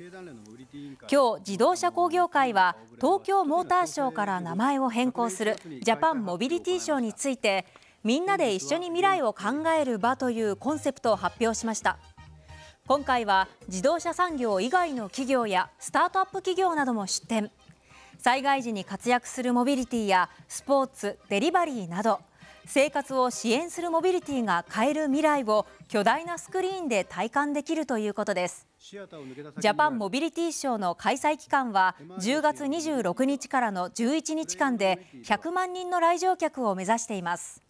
今日自動車工業会は東京モーターショーから名前を変更するジャパンモビリティショーについてみんなで一緒に未来を考える場というコンセプトを発表しました今回は自動車産業以外の企業やスタートアップ企業なども出展災害時に活躍するモビリティやスポーツデリバリーなど生活を支援するモビリティが変える未来を巨大なスクリーンで体感できるということですジャパンモビリティショーの開催期間は10月26日からの11日間で100万人の来場客を目指しています